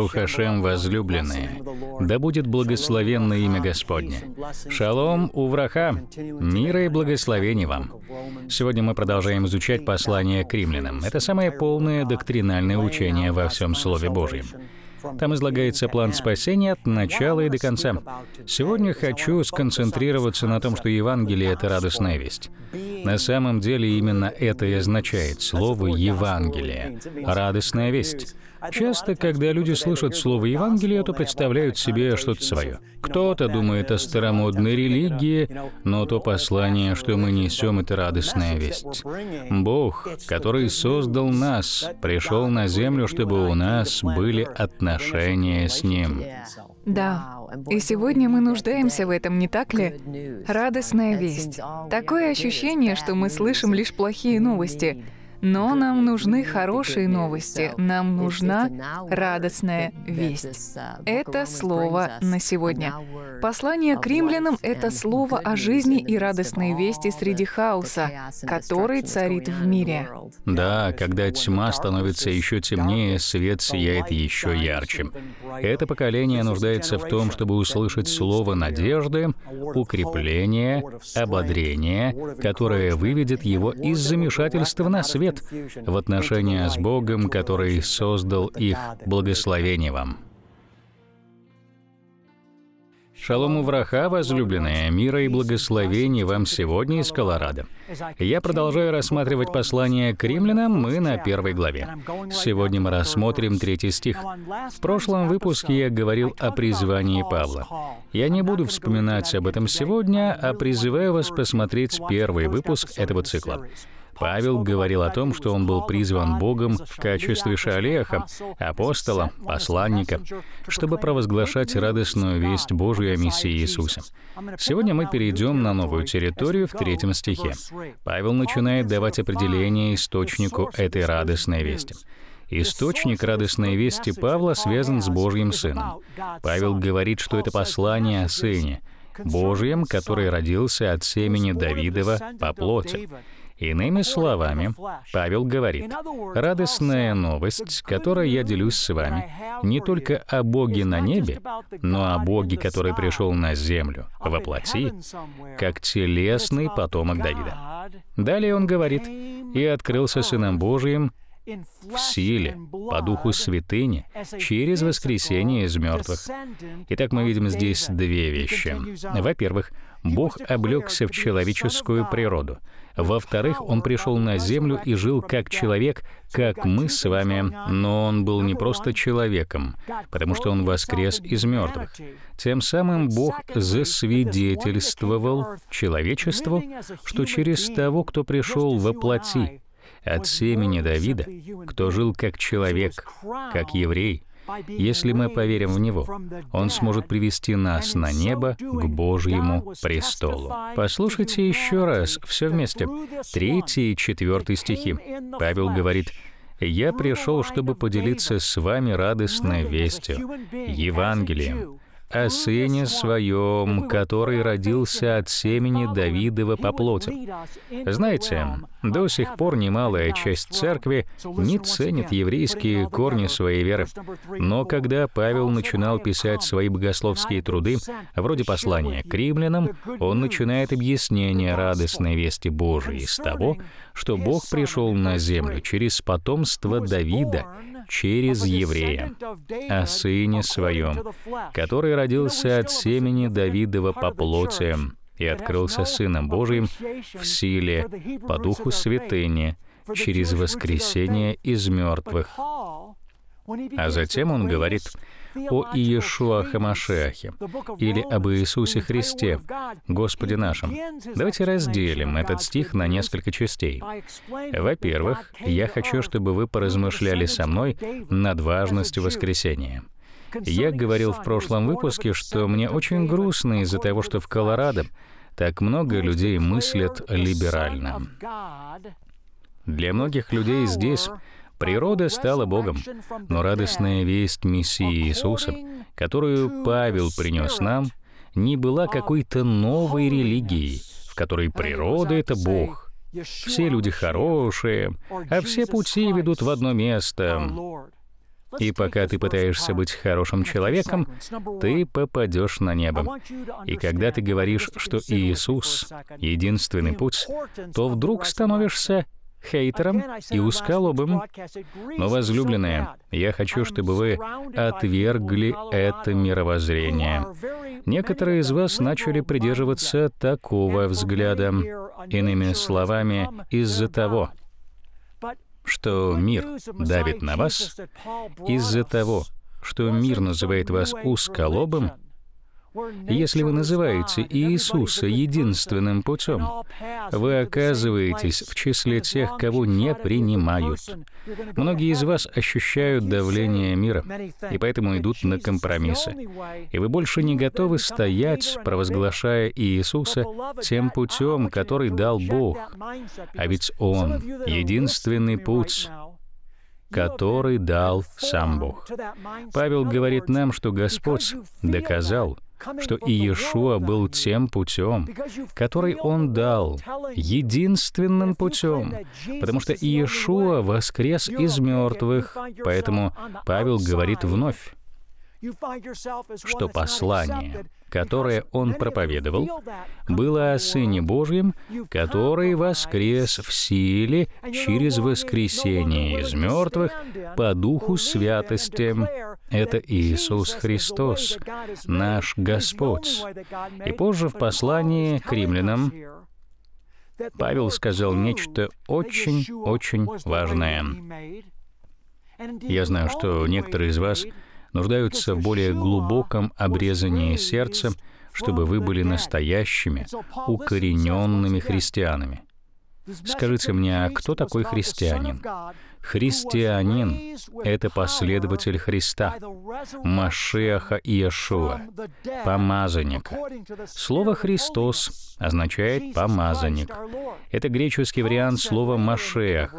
Барух Хашем, возлюбленные, да будет благословенно имя Господне. Шалом, увраха, мира и благословений вам. Сегодня мы продолжаем изучать послание к римлянам. Это самое полное доктринальное учение во всем Слове Божьем. Там излагается план спасения от начала и до конца. Сегодня хочу сконцентрироваться на том, что Евангелие — это радостная весть. На самом деле именно это и означает слово «Евангелие» — радостная весть. Часто, когда люди слышат слово «Евангелие», то представляют себе что-то свое. Кто-то думает о старомодной религии, но то послание, что мы несем, — это радостная весть. Бог, который создал нас, пришел на землю, чтобы у нас были отношения отношения с Ним. Да. И сегодня мы нуждаемся в этом, не так ли? Радостная весть. Такое ощущение, что мы слышим лишь плохие новости. Но нам нужны хорошие новости, нам нужна радостная весть. Это слово на сегодня. Послание к римлянам — это слово о жизни и радостной вести среди хаоса, который царит в мире. Да, когда тьма становится еще темнее, свет сияет еще ярче. Это поколение нуждается в том, чтобы услышать слово надежды, укрепления, ободрения, которое выведет его из замешательства на свет завет в отношения с Богом, который создал их. Благословение вам. Шалом враха возлюбленные, мира и благословений вам сегодня из Колорадо. Я продолжаю рассматривать послание к римлянам, мы на первой главе. Сегодня мы рассмотрим третий стих. В прошлом выпуске я говорил о призвании Павла. Я не буду вспоминать об этом сегодня, а призываю вас посмотреть первый выпуск этого цикла. Павел говорил о том, что он был призван Богом в качестве шалеха, апостола, посланника, чтобы провозглашать радостную весть Божию о Мессии Иисуса. Сегодня мы перейдем на новую территорию в третьем стихе. Павел начинает давать определение источнику этой радостной вести. Источник радостной вести Павла связан с Божьим Сыном. Павел говорит, что это послание о Сыне, Божьем, который родился от семени Давидова по плоти. Иными словами, Павел говорит, «Радостная новость, которой я делюсь с вами, не только о Боге на небе, но о Боге, который пришел на землю, во как телесный потомок Давида». Далее он говорит, «И открылся Сыном Божиим, в силе, по духу святыни, через воскресение из мертвых. Итак, мы видим здесь две вещи. Во-первых, Бог облегся в человеческую природу. Во-вторых, Он пришел на землю и жил как человек, как мы с вами, но Он был не просто человеком, потому что Он воскрес из мертвых. Тем самым Бог засвидетельствовал человечеству, что через того, кто пришел воплоти от семени Давида, кто жил как человек, как еврей, если мы поверим в Него, Он сможет привести нас на небо к Божьему престолу. Послушайте еще раз, все вместе, третий и четвертый стихи. Павел говорит, «Я пришел, чтобы поделиться с вами радостной вестью, Евангелием, о сыне своем, который родился от семени Давидова по плоти. Знаете, до сих пор немалая часть церкви не ценит еврейские корни своей веры. Но когда Павел начинал писать свои богословские труды, вроде послания к римлянам, он начинает объяснение радостной вести Божией с того, что Бог пришел на землю через потомство Давида, через еврея, о сыне своем, который родился от семени Давидова по плоти и открылся Сыном Божиим в силе, по духу святыни, через воскресение из мертвых. А затем он говорит, о Иешуа Хамашехе или об Иисусе Христе, Господе нашем. Давайте разделим этот стих на несколько частей. Во-первых, я хочу, чтобы вы поразмышляли со мной над важностью воскресения. Я говорил в прошлом выпуске, что мне очень грустно из-за того, что в Колорадо так много людей мыслят либерально. Для многих людей здесь Природа стала Богом, но радостная весть Мессии Иисуса, которую Павел принес нам, не была какой-то новой религией, в которой природа — это Бог. Все люди хорошие, а все пути ведут в одно место. И пока ты пытаешься быть хорошим человеком, ты попадешь на небо. И когда ты говоришь, что Иисус — единственный путь, то вдруг становишься хейтерам и усколобым. Но, возлюбленные, я хочу, чтобы вы отвергли это мировоззрение. Некоторые из вас начали придерживаться такого взгляда. Иными словами, из-за того, что мир давит на вас, из-за того, что мир называет вас узколобым, если вы называете Иисуса единственным путем, вы оказываетесь в числе тех, кого не принимают. Многие из вас ощущают давление мира, и поэтому идут на компромиссы. И вы больше не готовы стоять, провозглашая Иисуса тем путем, который дал Бог. А ведь Он — единственный путь, который дал сам Бог. Павел говорит нам, что Господь доказал, что Иешуа был тем путем, который Он дал, единственным путем, потому что Иешуа воскрес из мертвых, поэтому Павел говорит вновь, что послание которое он проповедовал, было о Сыне Божьем, который воскрес в силе через воскресение из мертвых по Духу Святости. Это Иисус Христос, наш Господь. И позже в послании к римлянам Павел сказал нечто очень-очень важное. Я знаю, что некоторые из вас нуждаются в более глубоком обрезании сердца, чтобы вы были настоящими, укорененными христианами. Скажите мне, а кто такой христианин? Христианин — это последователь Христа, Машеха Иешуа, помазанника. Слово «Христос» означает «помазанник». Это греческий вариант слова «Машех».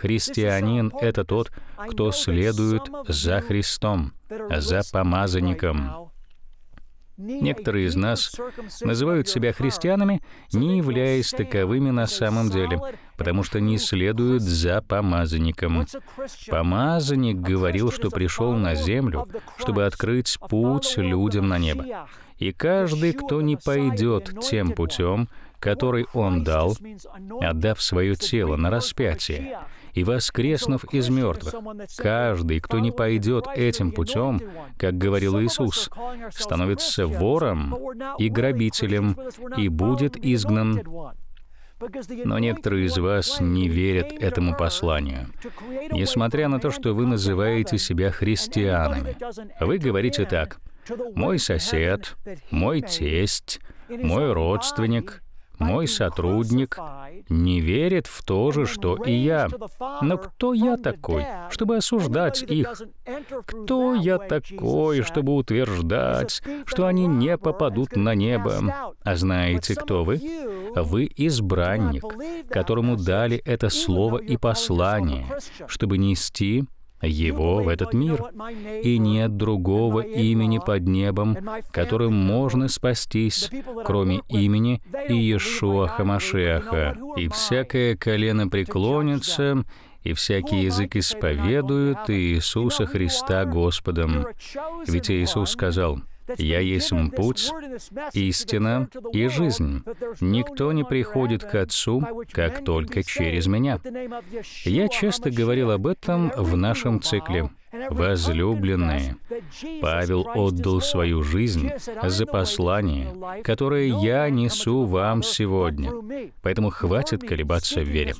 Христианин — это тот, кто следует за Христом, за помазанником. Некоторые из нас называют себя христианами, не являясь таковыми на самом деле, потому что не следуют за помазанником. Помазанник говорил, что пришел на землю, чтобы открыть путь людям на небо. И каждый, кто не пойдет тем путем, который Он дал, отдав свое тело на распятие и воскреснув из мертвых. Каждый, кто не пойдет этим путем, как говорил Иисус, становится вором и грабителем и будет изгнан но некоторые из вас не верят этому посланию. Несмотря на то, что вы называете себя христианами, вы говорите так, «Мой сосед, мой тесть, мой родственник, мой сотрудник не верит в то же, что и я. Но кто я такой, чтобы осуждать их? Кто я такой, чтобы утверждать, что они не попадут на небо? А знаете, кто вы? Вы избранник, которому дали это слово и послание, чтобы нести его в этот мир, и нет другого имени под небом, которым можно спастись, кроме имени Иешуа Хамашеха. И всякое колено преклонится, и всякий язык исповедует Иисуса Христа Господом. Ведь Иисус сказал, «Я есть путь, истина и жизнь. Никто не приходит к Отцу, как только через Меня». Я часто говорил об этом в нашем цикле. Возлюбленные, Павел отдал свою жизнь за послание, которое я несу вам сегодня. Поэтому хватит колебаться в вере.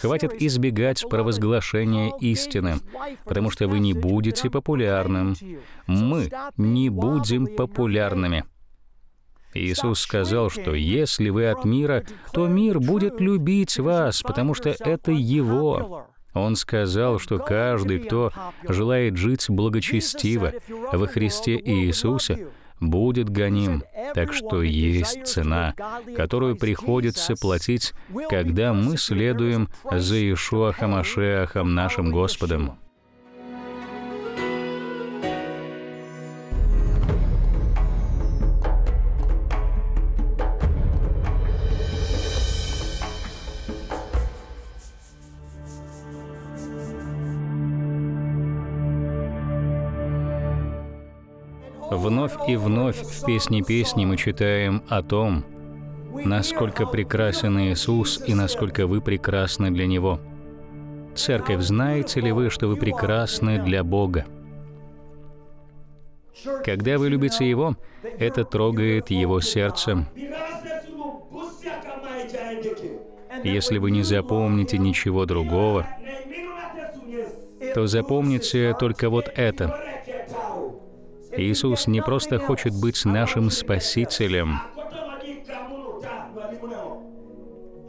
Хватит избегать провозглашения истины, потому что вы не будете популярным. Мы не будем популярными. Иисус сказал, что если вы от мира, то мир будет любить вас, потому что это Его. Он сказал, что каждый, кто желает жить благочестиво во Христе Иисусе, будет гоним. Так что есть цена, которую приходится платить, когда мы следуем за Ишуа Хамашеахом, нашим Господом. И вновь в «Песне песни» мы читаем о том, насколько прекрасен Иисус и насколько вы прекрасны для Него. Церковь, знаете ли вы, что вы прекрасны для Бога? Когда вы любите Его, это трогает Его сердце. Если вы не запомните ничего другого, то запомните только вот это. Иисус не просто хочет быть нашим Спасителем.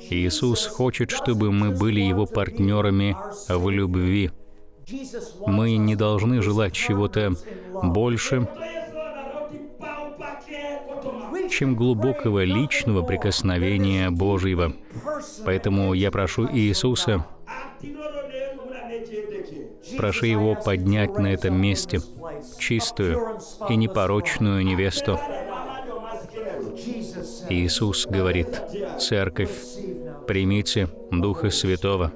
Иисус хочет, чтобы мы были Его партнерами в любви. Мы не должны желать чего-то больше, чем глубокого личного прикосновения Божьего. Поэтому я прошу Иисуса, прошу Его поднять на этом месте – чистую и непорочную невесту. Иисус говорит, «Церковь, примите Духа Святого».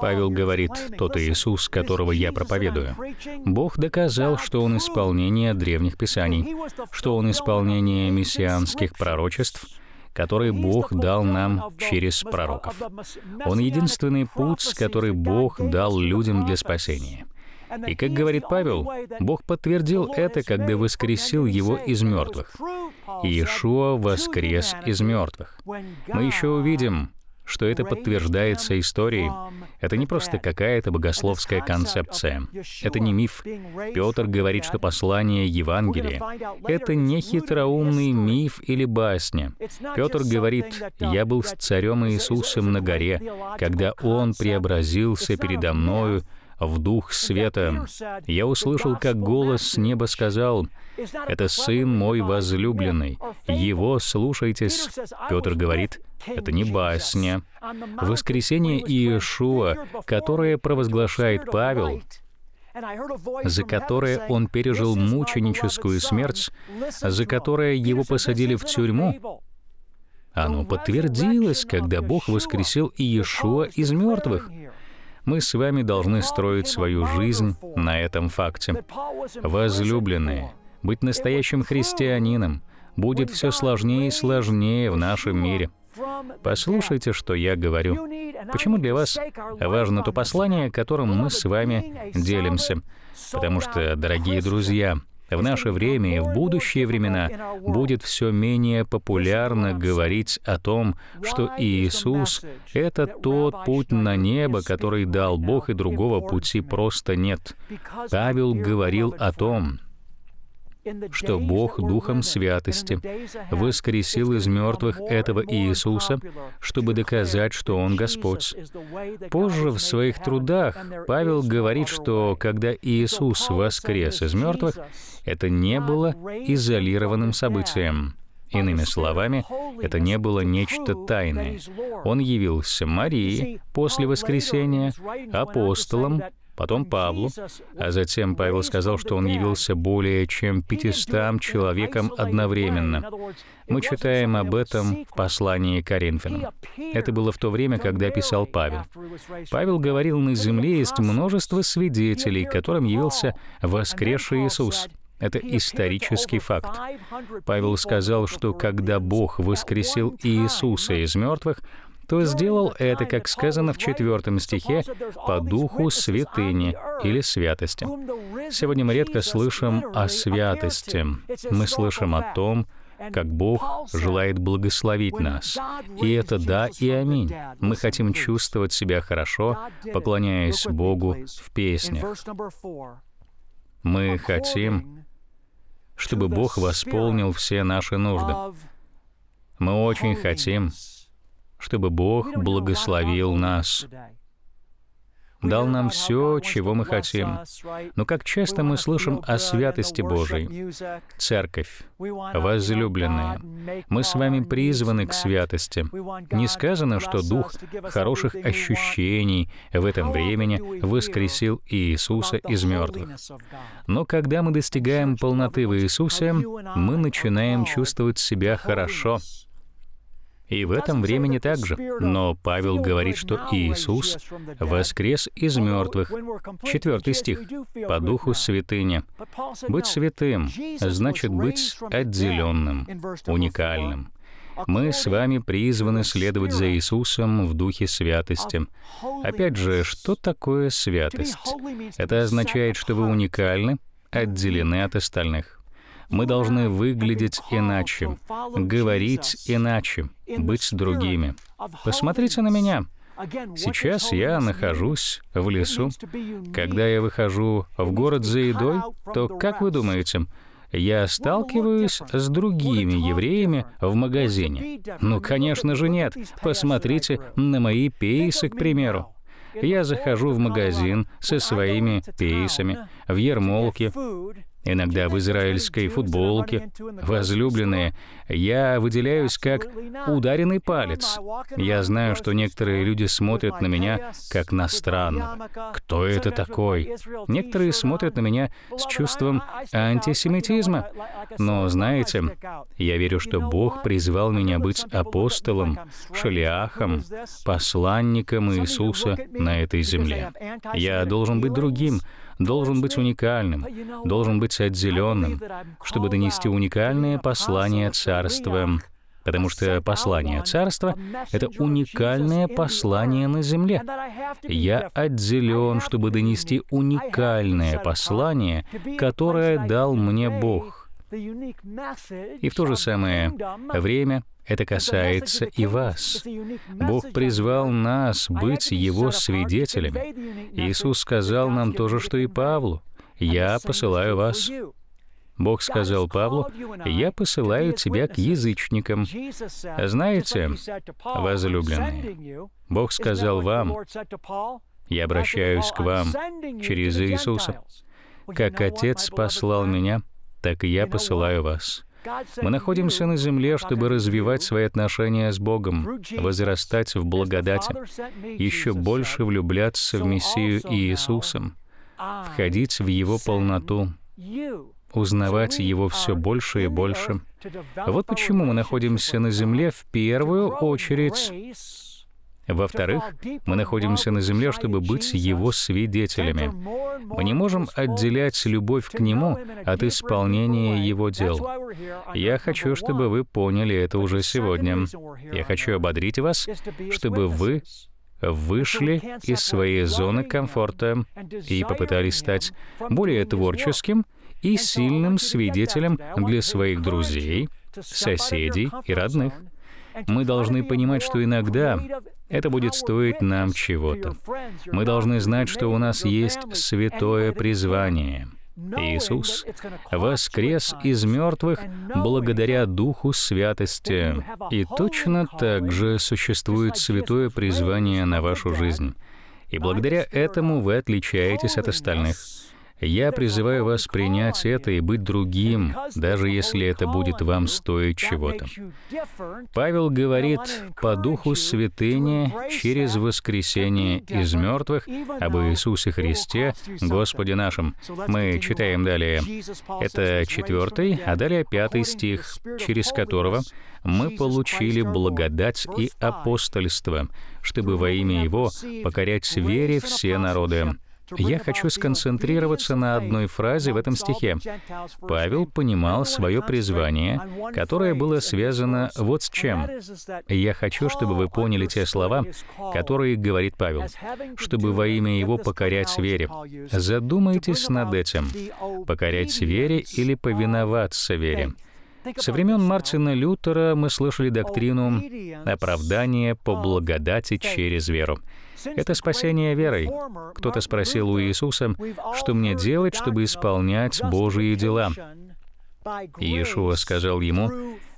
Павел говорит, тот Иисус, которого я проповедую. Бог доказал, что Он исполнение древних писаний, что Он исполнение мессианских пророчеств, которые Бог дал нам через пророков. Он единственный путь, который Бог дал людям для спасения. И как говорит Павел, Бог подтвердил это, когда воскресил его из мертвых. Иешуа воскрес из мертвых. Мы еще увидим, что это подтверждается историей. Это не просто какая-то богословская концепция. Это не миф. Петр говорит, что послание Евангелия — это не хитроумный миф или басня. Петр говорит, «Я был с царем Иисусом на горе, когда он преобразился передо мною, в дух света. Я услышал, как голос с неба сказал, «Это Сын мой возлюбленный, Его слушайтесь». Петр говорит, это не басня. Воскресение Иешуа, которое провозглашает Павел, за которое он пережил мученическую смерть, за которое его посадили в тюрьму, оно подтвердилось, когда Бог воскресил Иешуа из мертвых. Мы с вами должны строить свою жизнь на этом факте. Возлюбленные, быть настоящим христианином будет все сложнее и сложнее в нашем мире. Послушайте, что я говорю. Почему для вас важно то послание, которым мы с вами делимся? Потому что, дорогие друзья, в наше время и в будущие времена будет все менее популярно говорить о том, что Иисус — это тот путь на небо, который дал Бог, и другого пути просто нет. Павел говорил о том, что Бог Духом Святости воскресил из мертвых этого Иисуса, чтобы доказать, что Он Господь. Позже в своих трудах Павел говорит, что когда Иисус воскрес из мертвых, это не было изолированным событием. Иными словами, это не было нечто тайное. Он явился Марии после воскресения, апостолом потом Павлу, а затем Павел сказал, что он явился более чем 500 человеком одновременно. Мы читаем об этом в послании Коринфянам. Это было в то время, когда писал Павел. Павел говорил, на земле есть множество свидетелей, которым явился воскресший Иисус. Это исторический факт. Павел сказал, что когда Бог воскресил Иисуса из мертвых, то сделал это, как сказано в четвертом стихе, по духу святыни или святости. Сегодня мы редко слышим о святости. Мы слышим о том, как Бог желает благословить нас. И это да и аминь. Мы хотим чувствовать себя хорошо, поклоняясь Богу в песнях. Мы хотим, чтобы Бог восполнил все наши нужды. Мы очень хотим, чтобы Бог благословил нас, дал нам все, чего мы хотим. Но как часто мы слышим о святости Божией. Церковь, возлюбленные, мы с вами призваны к святости. Не сказано, что дух хороших ощущений в этом времени воскресил Иисуса из мертвых. Но когда мы достигаем полноты в Иисусе, мы начинаем чувствовать себя хорошо. И в этом времени также. Но Павел говорит, что Иисус воскрес из мертвых. Четвертый стих. «По духу святыни». Быть святым значит быть отделенным, уникальным. Мы с вами призваны следовать за Иисусом в духе святости. Опять же, что такое святость? Это означает, что вы уникальны, отделены от остальных. Мы должны выглядеть иначе, говорить иначе, быть с другими. Посмотрите на меня. Сейчас я нахожусь в лесу. Когда я выхожу в город за едой, то, как вы думаете, я сталкиваюсь с другими евреями в магазине? Ну, конечно же, нет. Посмотрите на мои пейсы, к примеру. Я захожу в магазин со своими пейсами, в ермолке, иногда в израильской футболке, возлюбленные, я выделяюсь как ударенный палец. Я знаю, что некоторые люди смотрят на меня как на странного. Кто это такой? Некоторые смотрят на меня с чувством антисемитизма. Но знаете, я верю, что Бог призвал меня быть апостолом, шалиахом, посланником Иисуса на этой земле. Я должен быть другим, должен быть уникальным, должен быть отделенным, чтобы донести уникальное послание Царства потому что послание Царства — это уникальное послание на земле. Я отделен, чтобы донести уникальное послание, которое дал мне Бог. И в то же самое время это касается и вас. Бог призвал нас быть Его свидетелями. Иисус сказал нам то же, что и Павлу. «Я посылаю вас». Бог сказал Павлу, «Я посылаю тебя к язычникам». Знаете, возлюбленные, Бог сказал вам, «Я обращаюсь к вам через Иисуса, как Отец послал меня» так и я посылаю вас. Мы находимся на земле, чтобы развивать свои отношения с Богом, возрастать в благодати, еще больше влюбляться в Мессию и Иисусом, входить в Его полноту, узнавать Его все больше и больше. Вот почему мы находимся на земле в первую очередь во-вторых, мы находимся на земле, чтобы быть Его свидетелями. Мы не можем отделять любовь к Нему от исполнения Его дел. Я хочу, чтобы вы поняли это уже сегодня. Я хочу ободрить вас, чтобы вы вышли из своей зоны комфорта и попытались стать более творческим и сильным свидетелем для своих друзей, соседей и родных. Мы должны понимать, что иногда это будет стоить нам чего-то. Мы должны знать, что у нас есть святое призвание. Иисус воскрес из мертвых благодаря Духу Святости. И точно так же существует святое призвание на вашу жизнь. И благодаря этому вы отличаетесь от остальных. Я призываю вас принять это и быть другим, даже если это будет вам стоить чего-то. Павел говорит по духу святыни через воскресение из мертвых об Иисусе Христе, Господе нашим. Мы читаем далее. Это четвертый, а далее пятый стих, через которого мы получили благодать и апостольство, чтобы во имя Его покорять вере все народы я хочу сконцентрироваться на одной фразе в этом стихе. Павел понимал свое призвание, которое было связано вот с чем. Я хочу, чтобы вы поняли те слова, которые говорит Павел, чтобы во имя его покорять вере. Задумайтесь над этим. Покорять вере или повиноваться вере. Со времен Мартина Лютера мы слышали доктрину оправдания по благодати через веру». Это спасение верой. Кто-то спросил у Иисуса, что мне делать, чтобы исполнять Божьи дела. Иешуа сказал ему,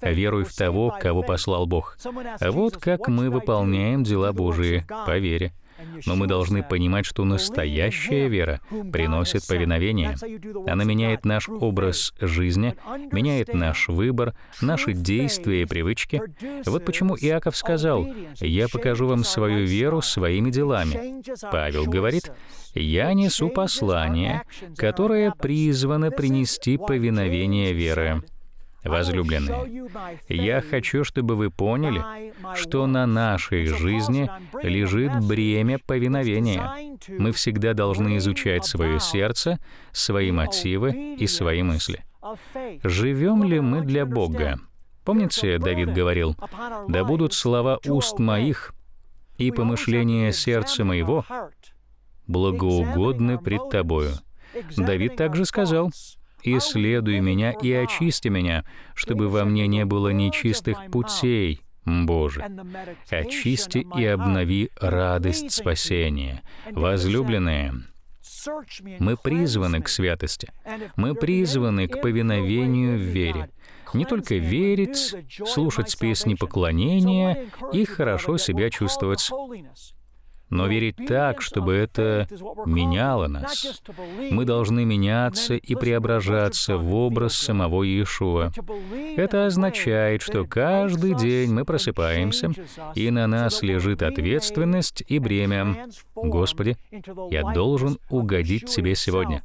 «Веруй в того, кого послал Бог». А вот как мы выполняем дела Божии по вере но мы должны понимать, что настоящая вера приносит повиновение. Она меняет наш образ жизни, меняет наш выбор, наши действия и привычки. Вот почему Иаков сказал, «Я покажу вам свою веру своими делами». Павел говорит, «Я несу послание, которое призвано принести повиновение веры». Возлюбленные, я хочу, чтобы вы поняли, что на нашей жизни лежит бремя повиновения. Мы всегда должны изучать свое сердце, свои мотивы и свои мысли. Живем ли мы для Бога? Помните, Давид говорил, «Да будут слова уст моих и помышления сердца моего благоугодны пред тобою». Давид также сказал, исследуй меня и очисти меня, чтобы во мне не было нечистых путей, Боже, очисти и обнови радость спасения. Возлюбленные, мы призваны к святости. Мы призваны к повиновению в вере. Не только верить, слушать песни поклонения и хорошо себя чувствовать но верить так, чтобы это меняло нас. Мы должны меняться и преображаться в образ самого Иешуа. Это означает, что каждый день мы просыпаемся, и на нас лежит ответственность и бремя. «Господи, я должен угодить Тебе сегодня».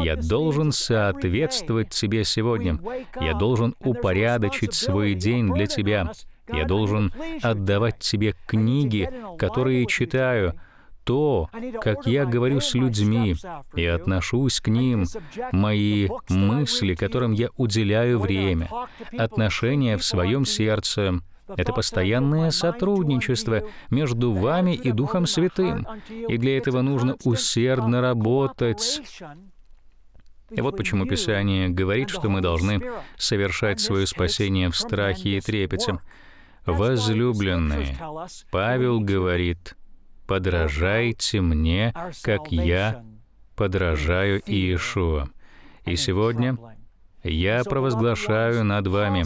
Я должен соответствовать Тебе сегодня. Я должен упорядочить свой день для Тебя. Я должен отдавать себе книги, которые читаю, то, как я говорю с людьми и отношусь к ним, мои мысли, которым я уделяю время, отношения в своем сердце, это постоянное сотрудничество между вами и Духом Святым. И для этого нужно усердно работать. И вот почему Писание говорит, что мы должны совершать свое спасение в страхе и трепете. Возлюбленные, Павел говорит, подражайте мне, как я подражаю Иешуа. И сегодня я провозглашаю над вами,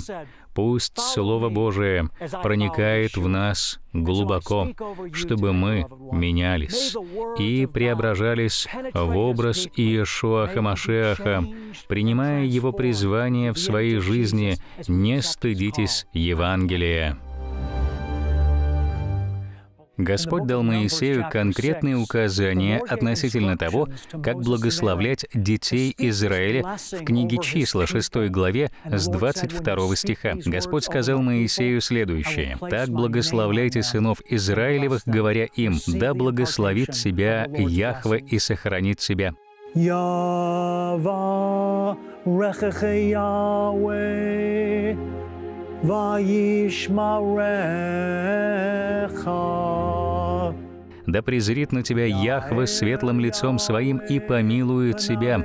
пусть Слово Божие проникает в нас глубоко, чтобы мы менялись и преображались в образ Иешуа Хамашеаха, принимая его призвание в своей жизни, не стыдитесь Евангелия. Господь дал Моисею конкретные указания относительно того, как благословлять детей Израиля в книге Числа, 6 главе, с 22 стиха. Господь сказал Моисею следующее. «Так благословляйте сынов Израилевых, говоря им, да благословит себя Яхва и сохранит себя». Ява, וישמרך да презрит на тебя Яхва светлым лицом своим и помилует тебя.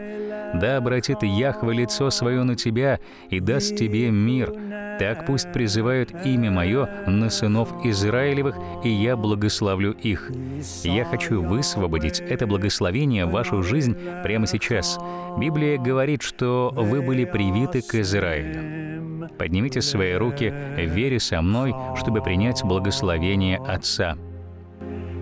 Да обратит Яхва лицо свое на тебя и даст тебе мир. Так пусть призывают имя мое на сынов Израилевых, и я благословлю их. Я хочу высвободить это благословение в вашу жизнь прямо сейчас. Библия говорит, что вы были привиты к Израилю. Поднимите свои руки в вере со мной, чтобы принять благословение Отца.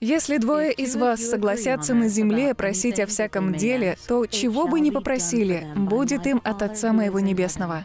Если двое из вас согласятся на земле просить о всяком деле, то чего бы ни попросили, будет им от Отца Моего Небесного.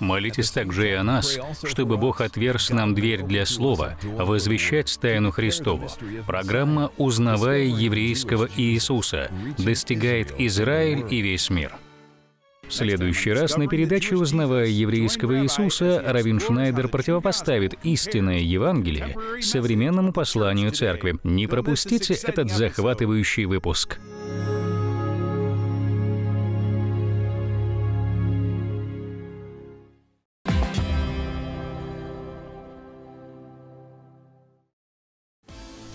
Молитесь также и о нас, чтобы Бог отверз нам дверь для слова, возвещать тайну Христову. Программа «Узнавая еврейского Иисуса» достигает Израиль и весь мир. В следующий раз на передаче «Узнавая еврейского Иисуса» Равин Шнайдер противопоставит истинное Евангелие современному посланию Церкви. Не пропустите этот захватывающий выпуск.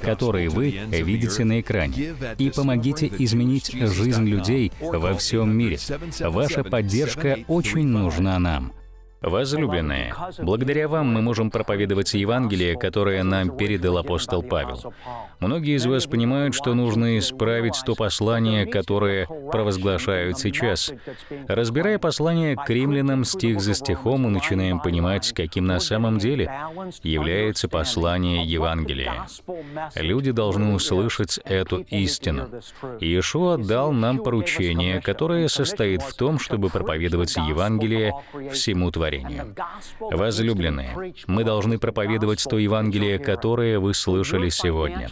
которые вы видите на экране, и помогите изменить жизнь людей во всем мире. Ваша поддержка очень нужна нам. Возлюбленные, благодаря вам мы можем проповедовать Евангелие, которое нам передал апостол Павел. Многие из вас понимают, что нужно исправить то послание, которое провозглашают сейчас. Разбирая послание к римлянам стих за стихом, мы начинаем понимать, каким на самом деле является послание Евангелия. Люди должны услышать эту истину. Иешуа дал нам поручение, которое состоит в том, чтобы проповедовать Евангелие всему творению творения. Возлюбленные, мы должны проповедовать то Евангелие, которое вы слышали сегодня.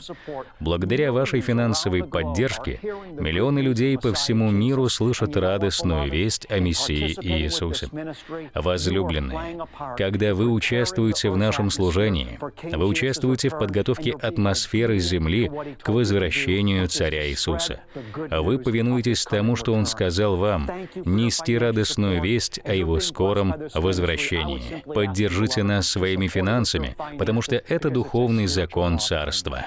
Благодаря вашей финансовой поддержке миллионы людей по всему миру слышат радостную весть о Мессии Иисусе. Возлюбленные, когда вы участвуете в нашем служении, вы участвуете в подготовке атмосферы Земли к возвращению Царя Иисуса. Вы повинуетесь тому, что Он сказал вам, нести радостную весть о Его скором возвращении. Поддержите нас своими финансами, потому что это духовный закон Царства.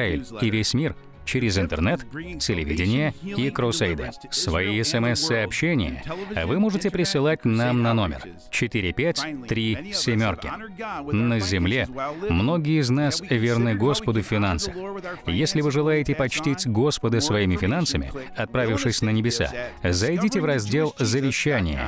Израиль и весь мир через интернет, телевидение и крусейды. Свои смс-сообщения вы можете присылать нам на номер 4537 На земле многие из нас верны Господу в финансах. Если вы желаете почтить Господа своими финансами, отправившись на небеса, зайдите в раздел «Завещание»